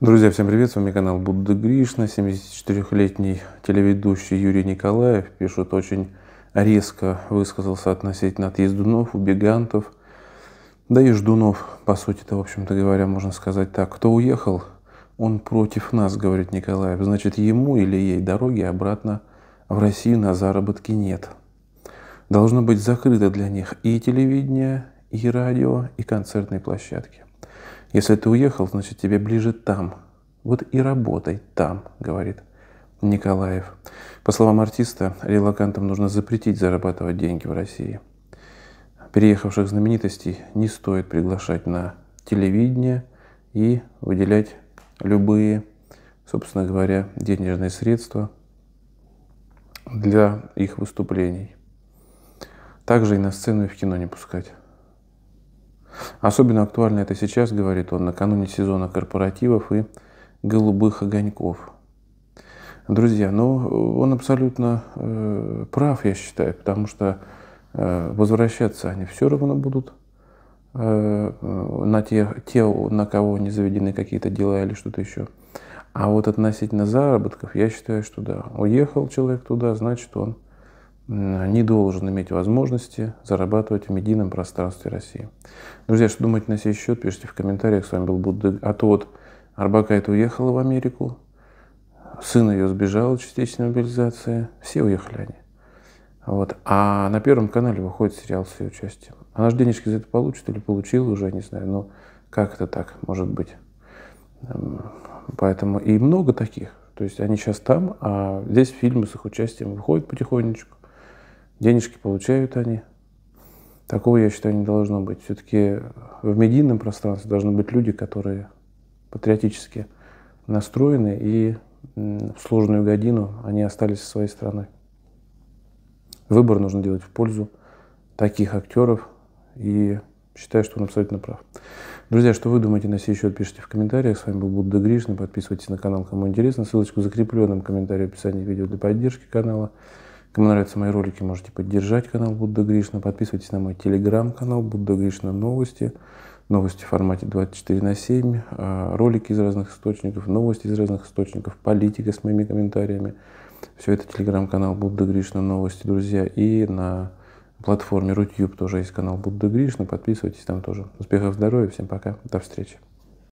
Друзья, всем привет, с вами канал Будда Гришна, 74-летний телеведущий Юрий Николаев пишет, очень резко высказался относительно отъездунов, убегантов, да и ждунов, по сути-то, в общем-то говоря, можно сказать так. Кто уехал, он против нас, говорит Николаев, значит, ему или ей дороги обратно в Россию на заработки нет. Должно быть закрыто для них и телевидение, и радио, и концертные площадки. Если ты уехал, значит тебе ближе там. Вот и работай там, говорит Николаев. По словам артиста, релакантам нужно запретить зарабатывать деньги в России. Переехавших знаменитостей не стоит приглашать на телевидение и выделять любые, собственно говоря, денежные средства для их выступлений. Также и на сцену и в кино не пускать. Особенно актуально это сейчас, говорит он, накануне сезона корпоративов и голубых огоньков. Друзья, ну он абсолютно э, прав, я считаю, потому что э, возвращаться они все равно будут э, на те, те, на кого не заведены какие-то дела или что-то еще. А вот относительно заработков, я считаю, что да, уехал человек туда, значит он Э, не должен иметь возможности зарабатывать в медийном пространстве России. Друзья, что думаете на сей счет, пишите в комментариях. С вами был Будда Атот. Арбакайт уехала в Америку. Сын ее сбежал от частичной мобилизации. Все уехали они. Вот. А на Первом канале выходит сериал с ее участием. Она же денежки за это получит или получила уже, не знаю. Но как это так может быть? Эм, поэтому и много таких. То есть они сейчас там, а здесь фильмы с их участием выходят потихонечку денежки получают они. Такого, я считаю, не должно быть. Все-таки в медийном пространстве должны быть люди, которые патриотически настроены и в сложную годину они остались со своей страной. Выбор нужно делать в пользу таких актеров и считаю, что он абсолютно прав. Друзья, что вы думаете на сей счет, пишите в комментариях. С вами был Будда Гришин. Подписывайтесь на канал, кому интересно. Ссылочку закрепленным комментарии в описании видео для поддержки канала. Кому нравятся мои ролики, можете поддержать канал Будда Гришна. Подписывайтесь на мой телеграм-канал Будда Гришна Новости. Новости в формате 24 на 7, а, ролики из разных источников, новости из разных источников, политика с моими комментариями. Все это телеграм-канал Будда Гришна Новости, друзья. И на платформе Рутюб тоже есть канал Будда Гришна. Подписывайтесь там тоже. Успехов, здоровья, всем пока, до встречи.